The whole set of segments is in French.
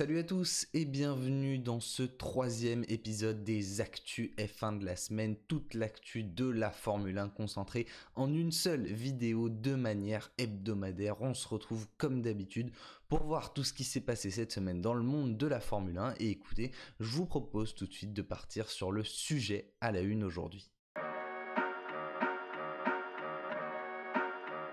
Salut à tous et bienvenue dans ce troisième épisode des Actus F1 de la semaine, toute l'actu de la Formule 1 concentrée en une seule vidéo de manière hebdomadaire. On se retrouve comme d'habitude pour voir tout ce qui s'est passé cette semaine dans le monde de la Formule 1 et écoutez, je vous propose tout de suite de partir sur le sujet à la une aujourd'hui.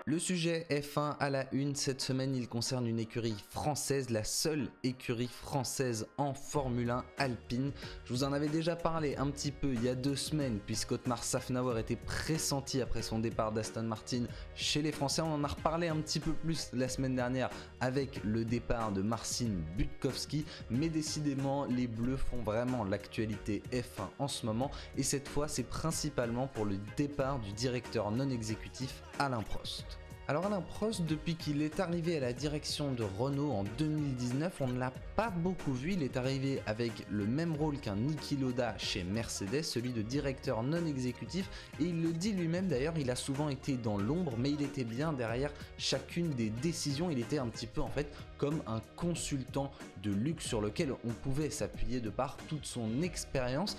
Le sujet F1 à la une cette semaine, il concerne une écurie française, la seule écurie française en Formule 1 alpine. Je vous en avais déjà parlé un petit peu il y a deux semaines, puisque Otmar Safnauer était pressenti après son départ d'Aston Martin chez les Français. On en a reparlé un petit peu plus la semaine dernière avec le départ de Marcin Butkowski, mais décidément, les Bleus font vraiment l'actualité F1 en ce moment, et cette fois, c'est principalement pour le départ du directeur non exécutif Alain Prost. Alors Alain Prost, depuis qu'il est arrivé à la direction de Renault en 2019, on ne l'a pas beaucoup vu. Il est arrivé avec le même rôle qu'un Niki Loda chez Mercedes, celui de directeur non exécutif. Et il le dit lui-même d'ailleurs, il a souvent été dans l'ombre, mais il était bien derrière chacune des décisions. Il était un petit peu en fait comme un consultant de luxe sur lequel on pouvait s'appuyer de par toute son expérience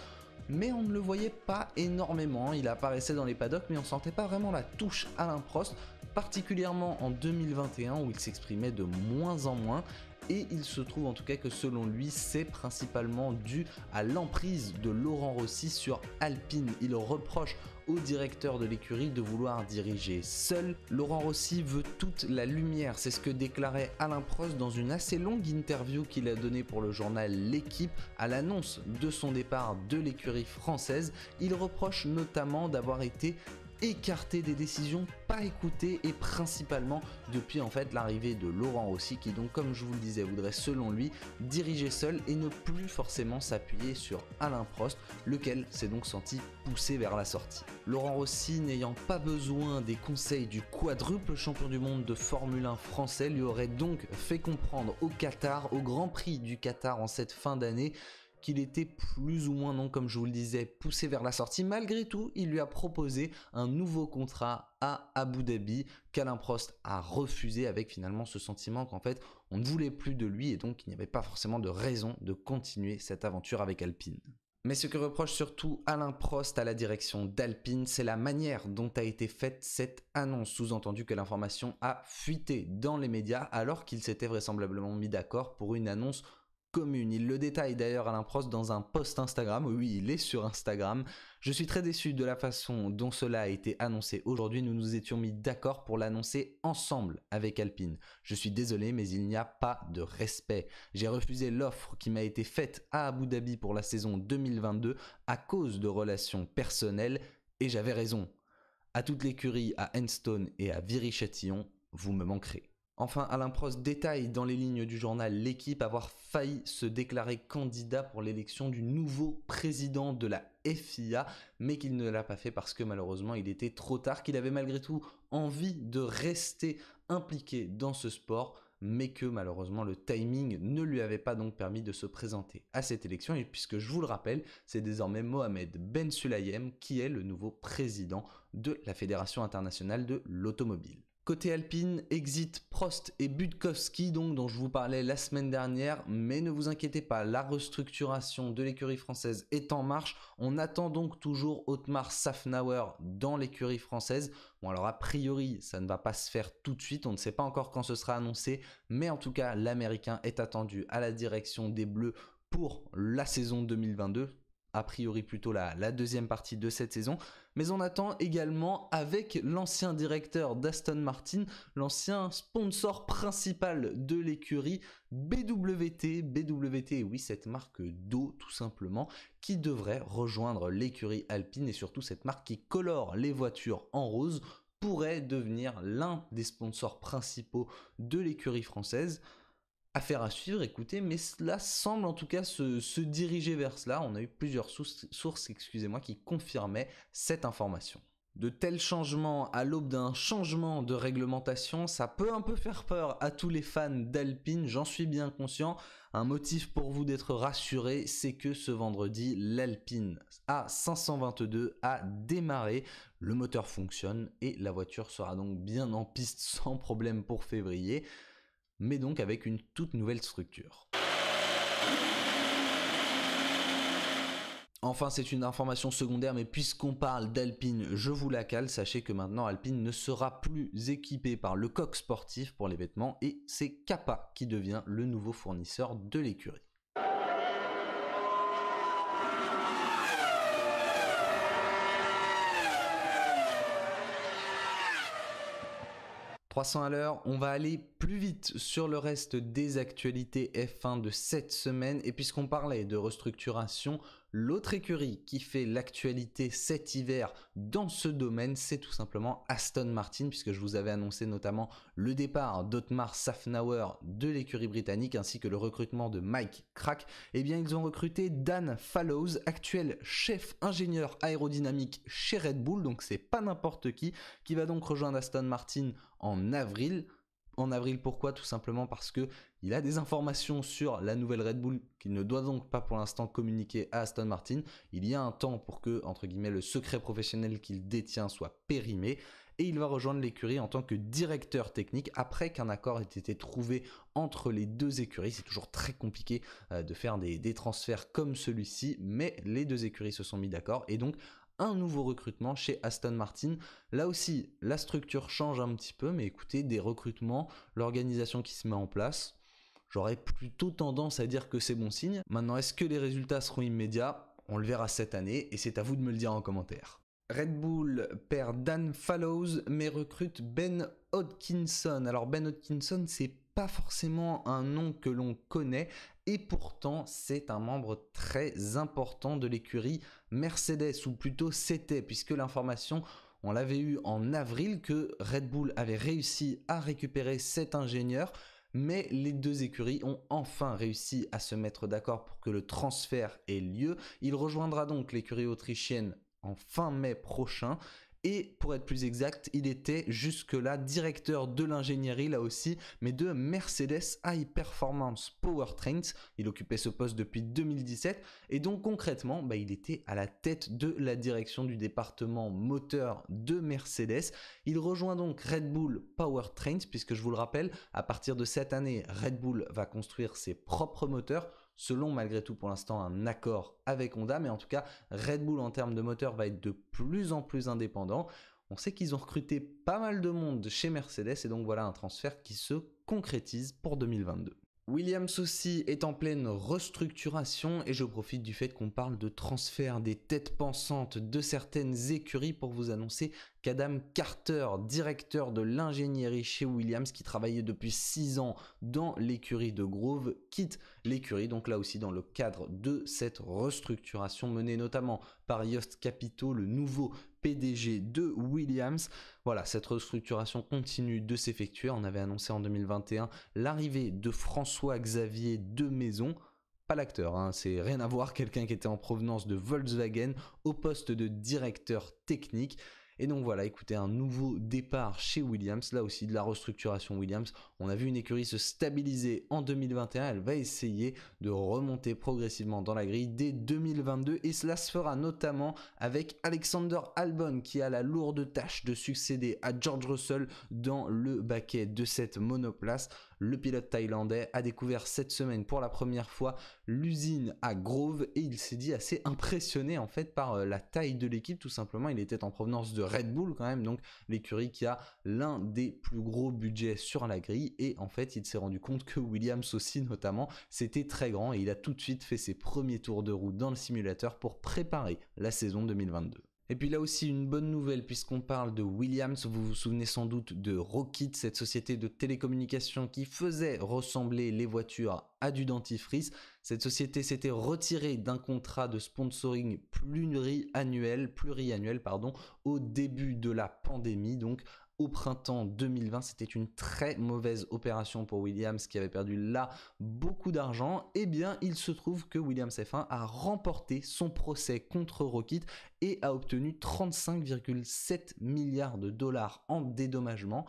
mais on ne le voyait pas énormément. Il apparaissait dans les paddocks, mais on sentait pas vraiment la touche Alain Prost, particulièrement en 2021 où il s'exprimait de moins en moins et il se trouve en tout cas que selon lui c'est principalement dû à l'emprise de Laurent Rossi sur Alpine. Il reproche directeur de l'écurie de vouloir diriger seul. Laurent Rossi veut toute la lumière, c'est ce que déclarait Alain Prost dans une assez longue interview qu'il a donnée pour le journal L'équipe à l'annonce de son départ de l'écurie française. Il reproche notamment d'avoir été écarté des décisions pas écoutées et principalement depuis en fait l'arrivée de Laurent Rossi qui donc comme je vous le disais voudrait selon lui diriger seul et ne plus forcément s'appuyer sur Alain Prost lequel s'est donc senti poussé vers la sortie. Laurent Rossi n'ayant pas besoin des conseils du quadruple champion du monde de Formule 1 français lui aurait donc fait comprendre au Qatar, au Grand Prix du Qatar en cette fin d'année qu'il était plus ou moins non, comme je vous le disais, poussé vers la sortie. Malgré tout, il lui a proposé un nouveau contrat à Abu Dhabi qu'Alain Prost a refusé avec finalement ce sentiment qu'en fait on ne voulait plus de lui et donc il n'y avait pas forcément de raison de continuer cette aventure avec Alpine. Mais ce que reproche surtout Alain Prost à la direction d'Alpine, c'est la manière dont a été faite cette annonce, sous-entendu que l'information a fuité dans les médias alors qu'il s'était vraisemblablement mis d'accord pour une annonce commune. Il le détaille d'ailleurs à Prost dans un post Instagram. Oui, il est sur Instagram. Je suis très déçu de la façon dont cela a été annoncé aujourd'hui. Nous nous étions mis d'accord pour l'annoncer ensemble avec Alpine. Je suis désolé, mais il n'y a pas de respect. J'ai refusé l'offre qui m'a été faite à Abu Dhabi pour la saison 2022 à cause de relations personnelles et j'avais raison. À toute l'écurie, à Enstone et à Viry-Châtillon, vous me manquerez. Enfin, Alain Prost détaille dans les lignes du journal L'équipe avoir failli se déclarer candidat pour l'élection du nouveau président de la FIA, mais qu'il ne l'a pas fait parce que malheureusement il était trop tard, qu'il avait malgré tout envie de rester impliqué dans ce sport, mais que malheureusement le timing ne lui avait pas donc permis de se présenter à cette élection, et puisque je vous le rappelle, c'est désormais Mohamed Ben Sulayem qui est le nouveau président de la Fédération internationale de l'automobile. Côté Alpine, exit Prost et Budkowski, donc, dont je vous parlais la semaine dernière, mais ne vous inquiétez pas, la restructuration de l'écurie française est en marche. On attend donc toujours Otmar Safnauer dans l'écurie française. Bon, alors a priori, ça ne va pas se faire tout de suite, on ne sait pas encore quand ce sera annoncé, mais en tout cas, l'Américain est attendu à la direction des Bleus pour la saison 2022 a priori plutôt la, deuxième partie de cette saison, mais on attend également avec l'ancien directeur d'Aston Martin, l'ancien sponsor principal de l'écurie, BWT, BWT, oui cette marque d'eau tout simplement, qui devrait rejoindre l'écurie alpine et surtout cette marque qui colore les voitures en rose pourrait devenir l'un des sponsors principaux de l'écurie française affaire à suivre, écoutez, mais cela semble en tout cas se, diriger vers cela. On a eu plusieurs sources, excusez-moi, qui confirmaient cette information. De tels changements à l'aube d'un changement de réglementation, ça peut un peu faire peur à tous les fans d'Alpine, j'en suis bien conscient. Un motif pour vous d'être rassuré, c'est que ce vendredi, l'Alpine A522 a démarré, le moteur fonctionne et la voiture sera donc bien en piste sans problème pour février mais donc avec une toute nouvelle structure. Enfin, c'est une information secondaire, mais puisqu'on parle d'Alpine, je vous la cale, sachez que maintenant Alpine ne sera plus équipé par le coq sportif pour les vêtements et c'est Kappa qui devient le nouveau fournisseur de l'écurie. 300 à l'heure, on va aller plus vite sur le reste des actualités F1 de cette semaine. Et puisqu'on parlait de restructuration, L'autre écurie qui fait l'actualité cet hiver dans ce domaine, c'est tout simplement Aston Martin, puisque je vous avais annoncé notamment le départ d'Otmar Safnauer de l'écurie britannique, ainsi que le recrutement de Mike Crack. Eh bien, ils ont recruté Dan Fallows, actuel chef ingénieur aérodynamique chez Red Bull, donc c'est pas n'importe qui, qui va donc rejoindre Aston Martin en avril. En avril, pourquoi Tout simplement parce que il a des informations sur la nouvelle Red Bull qu'il ne doit donc pas pour l'instant communiquer à Aston Martin. Il y a un temps pour que, entre guillemets, le secret professionnel qu'il détient soit périmé. Et il va rejoindre l'écurie en tant que directeur technique après qu'un accord ait été trouvé entre les deux écuries. C'est toujours très compliqué euh, de faire des, des transferts comme celui-ci, mais les deux écuries se sont mis d'accord. Et donc, un nouveau recrutement chez Aston Martin. Là aussi, la structure change un petit peu, mais écoutez, des recrutements, l'organisation qui se met en place, j'aurais plutôt tendance à dire que c'est bon signe. Maintenant, est-ce que les résultats seront immédiats On le verra cette année et c'est à vous de me le dire en commentaire. Red Bull perd Dan Fallows mais recrute Ben Hodkinson. Alors Ben Hodkinson, c'est pas forcément un nom que l'on connaît et pourtant c'est un membre très important de l'écurie Mercedes ou plutôt c'était puisque l'information on l'avait eu en avril que Red Bull avait réussi à récupérer cet ingénieur mais les deux écuries ont enfin réussi à se mettre d'accord pour que le transfert ait lieu. Il rejoindra donc l'écurie autrichienne en fin mai prochain et pour être plus exact, il était jusque-là directeur de l'ingénierie là aussi, mais de Mercedes High Performance Powertrains. Il occupait ce poste depuis 2017 et donc concrètement, bah, il était à la tête de la direction du département moteur de Mercedes. Il rejoint donc Red Bull Powertrains puisque je vous le rappelle, à partir de cette année, Red Bull va construire ses propres moteurs selon malgré tout pour l'instant un accord avec Honda, mais en tout cas Red Bull en termes de moteur va être de plus en plus indépendant. On sait qu'ils ont recruté pas mal de monde chez Mercedes et donc voilà un transfert qui se concrétise pour 2022. Williams aussi est en pleine restructuration et je profite du fait qu'on parle de transfert des têtes pensantes de certaines écuries pour vous annoncer qu'Adam Carter, directeur de l'ingénierie chez Williams, qui travaillait depuis 6 ans dans l'écurie de Grove, quitte l'écurie, donc là aussi dans le cadre de cette restructuration menée notamment par Yost Capito, le nouveau PDG de Williams. Voilà, cette restructuration continue de s'effectuer. On avait annoncé en 2021 l'arrivée de François-Xavier de Maison pas l'acteur, hein, c'est rien à voir, quelqu'un qui était en provenance de Volkswagen au poste de directeur technique. Et donc voilà, écoutez, un nouveau départ chez Williams, là aussi de la restructuration Williams. On a vu une écurie se stabiliser en 2021, elle va essayer de remonter progressivement dans la grille dès 2022 et cela se fera notamment avec Alexander Albon qui a la lourde tâche de succéder à George Russell dans le baquet de cette monoplace. Le pilote thaïlandais a découvert cette semaine pour la première fois l'usine à Grove et il s'est dit assez impressionné en fait par euh, la taille de l'équipe tout simplement. Il était en provenance de Red Bull quand même, donc l'écurie qui a l'un des plus gros budgets sur la grille et en fait il s'est rendu compte que Williams aussi notamment c'était très grand et il a tout de suite fait ses premiers tours de roue dans le simulateur pour préparer la saison 2022. Et puis là aussi une bonne nouvelle puisqu'on parle de Williams, vous vous souvenez sans doute de Rockit, cette société de télécommunications qui faisait ressembler les voitures à du dentifrice. Cette société s'était retirée d'un contrat de sponsoring pluriannuel, pluriannuel pardon, au début de la pandémie, donc au printemps 2020. C'était une très mauvaise opération pour Williams qui avait perdu là beaucoup d'argent. Eh bien, il se trouve que Williams F1 a remporté son procès contre Rocket et a obtenu 35,7 milliards de dollars en dédommagement.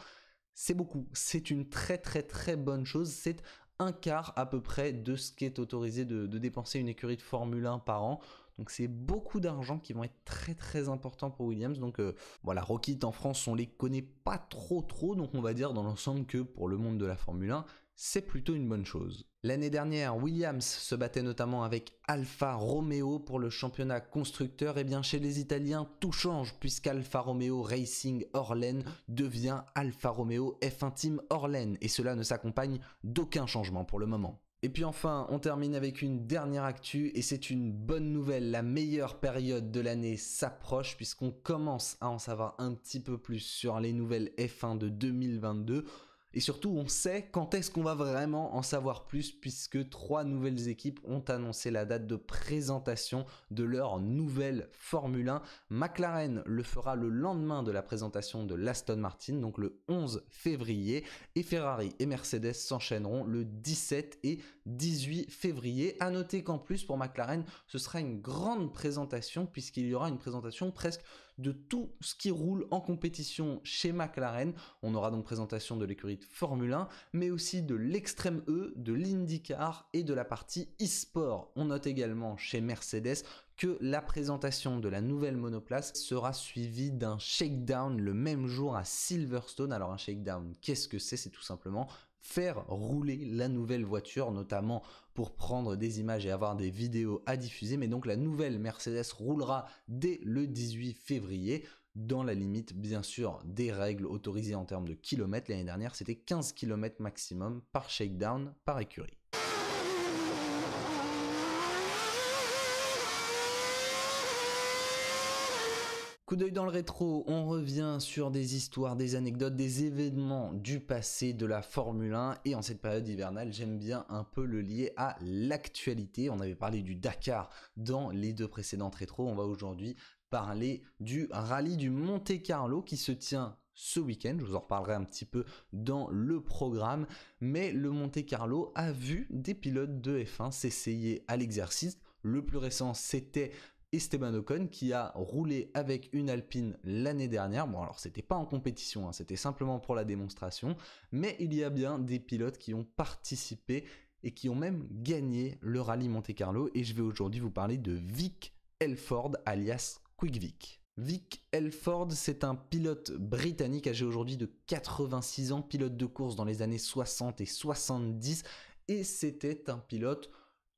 C'est beaucoup, c'est une très très très bonne chose, c'est un quart à peu près de ce qui est autorisé de, de dépenser une écurie de Formule 1 par an. Donc c'est beaucoup d'argent qui vont être très très importants pour Williams. Donc euh, voilà, Rockit en France, on les connaît pas trop trop, donc on va dire dans l'ensemble que pour le monde de la Formule 1, c'est plutôt une bonne chose. L'année dernière, Williams se battait notamment avec Alfa Romeo pour le championnat constructeur. Et eh bien chez les Italiens, tout change puisqu'Alfa Romeo Racing Orlen devient Alfa Romeo F1 Team Orlen. Et cela ne s'accompagne d'aucun changement pour le moment. Et puis enfin, on termine avec une dernière actu et c'est une bonne nouvelle. La meilleure période de l'année s'approche puisqu'on commence à en savoir un petit peu plus sur les nouvelles F1 de 2022. Et surtout, on sait quand est-ce qu'on va vraiment en savoir plus puisque trois nouvelles équipes ont annoncé la date de présentation de leur nouvelle Formule 1. McLaren le fera le lendemain de la présentation de l'Aston Martin, donc le 11 février, et Ferrari et Mercedes s'enchaîneront le 17 et 18 février. À noter qu'en plus pour McLaren, ce sera une grande présentation puisqu'il y aura une présentation presque de tout ce qui roule en compétition chez McLaren. On aura donc présentation de l'écurie de Formule 1, mais aussi de l'extrême E, de l'IndyCar et de la partie e-sport. On note également chez Mercedes que la présentation de la nouvelle monoplace sera suivie d'un shakedown le même jour à Silverstone. Alors un shakedown, qu'est-ce que c'est C'est tout simplement faire rouler la nouvelle voiture, notamment pour prendre des images et avoir des vidéos à diffuser. Mais donc la nouvelle Mercedes roulera dès le 18 février dans la limite bien sûr des règles autorisées en termes de kilomètres. L'année dernière, c'était 15 km maximum par shakedown par écurie. Coup d'œil dans le rétro, on revient sur des histoires, des anecdotes, des événements du passé de la Formule 1 et en cette période hivernale, j'aime bien un peu le lier à l'actualité. On avait parlé du Dakar dans les deux précédentes rétros. on va aujourd'hui parler du rallye du Monte Carlo qui se tient ce week-end. Je vous en reparlerai un petit peu dans le programme. Mais le Monte Carlo a vu des pilotes de F1 s'essayer à l'exercice. Le plus récent, c'était Esteban Ocon qui a roulé avec une Alpine l'année dernière. Bon alors c'était pas en compétition, hein, c'était simplement pour la démonstration, mais il y a bien des pilotes qui ont participé et qui ont même gagné le rallye Monte Carlo et je vais aujourd'hui vous parler de Vic Elford alias Quick Vic. Vic Elford, c'est un pilote britannique âgé aujourd'hui de 86 ans, pilote de course dans les années 60 et 70, et c'était un pilote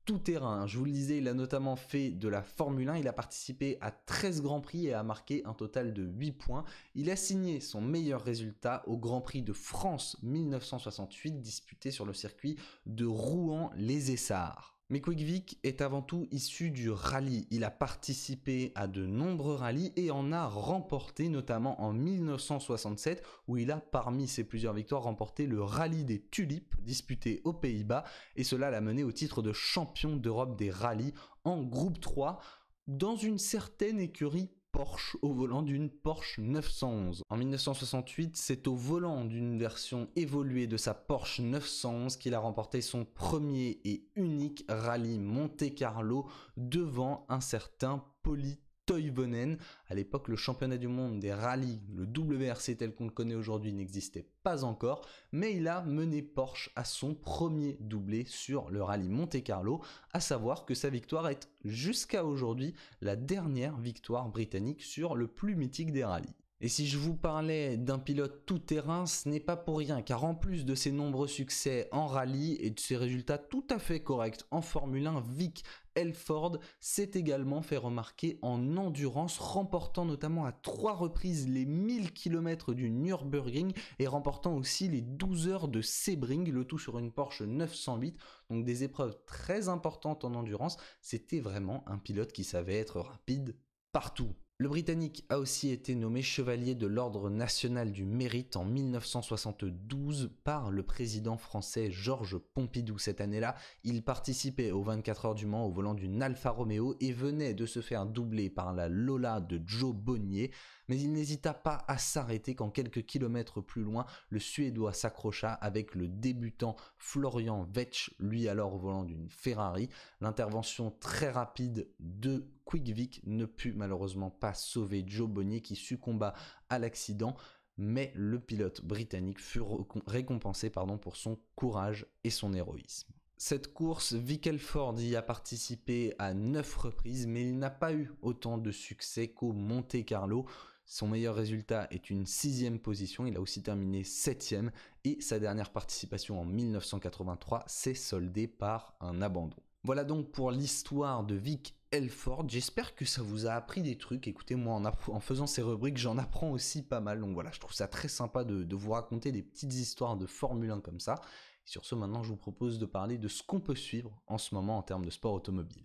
tout terrain. Je vous le disais, il a notamment fait de la Formule 1, il a participé à 13 Grands Prix et a marqué un total de 8 points. Il a signé son meilleur résultat au Grand Prix de France 1968 disputé sur le circuit de Rouen-les-Essarts vic est avant tout issu du rallye. Il a participé à de nombreux rallyes et en a remporté notamment en 1967 où il a parmi ses plusieurs victoires remporté le rallye des tulipes disputé aux Pays-Bas et cela l'a mené au titre de champion d'Europe des rallyes en groupe 3 dans une certaine écurie Porsche au volant d'une Porsche 911. En 1968, c'est au volant d'une version évoluée de sa Porsche 911 qu'il a remporté son premier et unique rallye Monte Carlo devant un certain Poli Toivonen. À l'époque, le championnat du monde des rallyes, le WRC tel qu'on le connaît aujourd'hui, n'existait pas encore, mais il a mené Porsche à son premier doublé sur le rallye Monte-Carlo, à savoir que sa victoire est jusqu'à aujourd'hui la dernière victoire britannique sur le plus mythique des rallyes. Et si je vous parlais d'un pilote tout-terrain, ce n'est pas pour rien, car en plus de ses nombreux succès en rallye et de ses résultats tout à fait corrects en Formule 1, Vic Elford s'est également fait remarquer en endurance, remportant notamment à trois reprises les 1000 km du Nürburgring et remportant aussi les 12 heures de Sebring, le tout sur une Porsche 908. Donc des épreuves très importantes en endurance. C'était vraiment un pilote qui savait être rapide partout. Le Britannique a aussi été nommé chevalier de l'Ordre national du mérite en 1972 par le président français Georges Pompidou. Cette année-là, il participait aux 24 heures du Mans au volant d'une Alfa Romeo et venait de se faire doubler par la Lola de Joe Bonnier, mais il n'hésita pas à s'arrêter quand quelques kilomètres plus loin, le Suédois s'accrocha avec le débutant Florian Vetch, lui alors au volant d'une Ferrari. L'intervention très rapide de Vic ne put malheureusement pas sauver Joe Bonnier qui succomba à l'accident, mais le pilote britannique fut récompensé pardon, pour son courage et son héroïsme. Cette course, Vickelford y a participé à 9 reprises, mais il n'a pas eu autant de succès qu'au Monte Carlo. Son meilleur résultat est une sixième position, il a aussi terminé septième et sa dernière participation en 1983 s'est soldée par un abandon. Voilà donc pour l'histoire de Vic Elford. J'espère que ça vous a appris des trucs. Écoutez, moi, en, faisant ces rubriques, j'en apprends aussi pas mal. Donc voilà, je trouve ça très sympa de, vous raconter des petites histoires de Formule 1 comme ça. sur ce, maintenant, je vous propose de parler de ce qu'on peut suivre en ce moment en termes de sport automobile.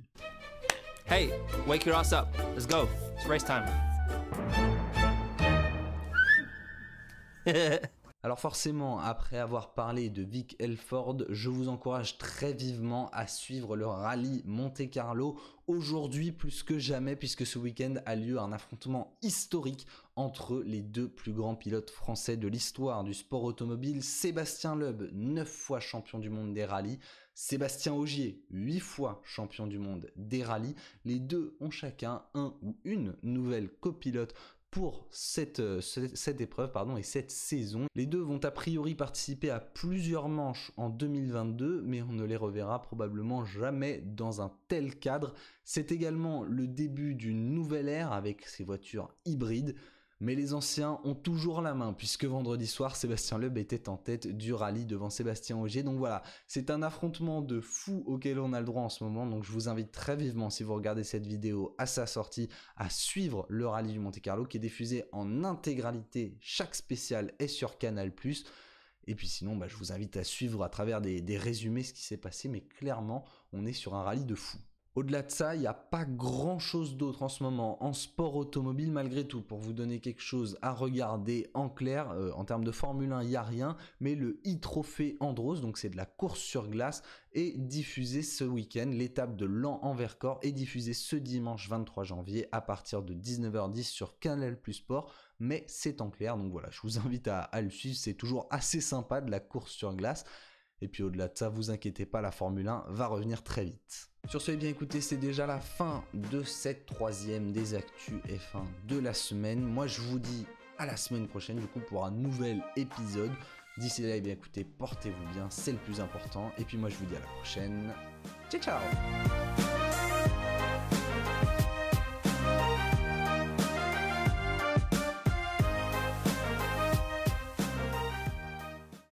Hey, wake your ass up. Let's go. It's race time. Alors forcément, après avoir parlé de Vic Elford, je vous encourage très vivement à suivre le rallye Monte Carlo aujourd'hui plus que jamais puisque ce week-end a lieu un affrontement historique entre les deux plus grands pilotes français de l'histoire du sport automobile, Sébastien Loeb, 9 fois champion du monde des rallyes, Sébastien Augier, 8 fois champion du monde des rallyes. Les deux ont chacun un ou une nouvelle copilote pour euh, cette, épreuve pardon, et cette saison. Les deux vont a priori participer à plusieurs manches en 2022, mais on ne les reverra probablement jamais dans un tel cadre. C'est également le début d'une nouvelle ère avec ces voitures hybrides. Mais les anciens ont toujours la main, puisque vendredi soir, Sébastien Loeb était en tête du rallye devant Sébastien Ogier. Donc voilà, c'est un affrontement de fou auquel on a le droit en ce moment. Donc je vous invite très vivement, si vous regardez cette vidéo à sa sortie, à suivre le rallye du Monte Carlo, qui est diffusé en intégralité. Chaque spécial est sur Canal+. Et puis sinon, bah, je vous invite à suivre à travers des, des résumés ce qui s'est passé, mais clairement, on est sur un rallye de fou. Au-delà de ça, il n'y a pas grand-chose d'autre en ce moment en sport automobile malgré tout. Pour vous donner quelque chose à regarder en clair, euh, en termes de Formule 1, il n'y a rien, mais le e-trophée Andros, donc c'est de la course sur glace, est diffusé ce week-end. L'étape de l'an en Vercors est diffusée ce dimanche 23 janvier à partir de 19h10 sur Canal Plus Sport, mais c'est en clair, donc voilà, je vous invite à, à le suivre, c'est toujours assez sympa de la course sur glace. Et puis au-delà de ça, vous inquiétez pas, la Formule 1 va revenir très vite. Sur ce, eh bien écoutez, c'est déjà la fin de cette troisième des actus F1 de la semaine. Moi, je vous dis à la semaine prochaine, du coup, pour un nouvel épisode. D'ici là, et eh bien écoutez, portez-vous bien, c'est le plus important. Et puis moi, je vous dis à la prochaine. Ciao, ciao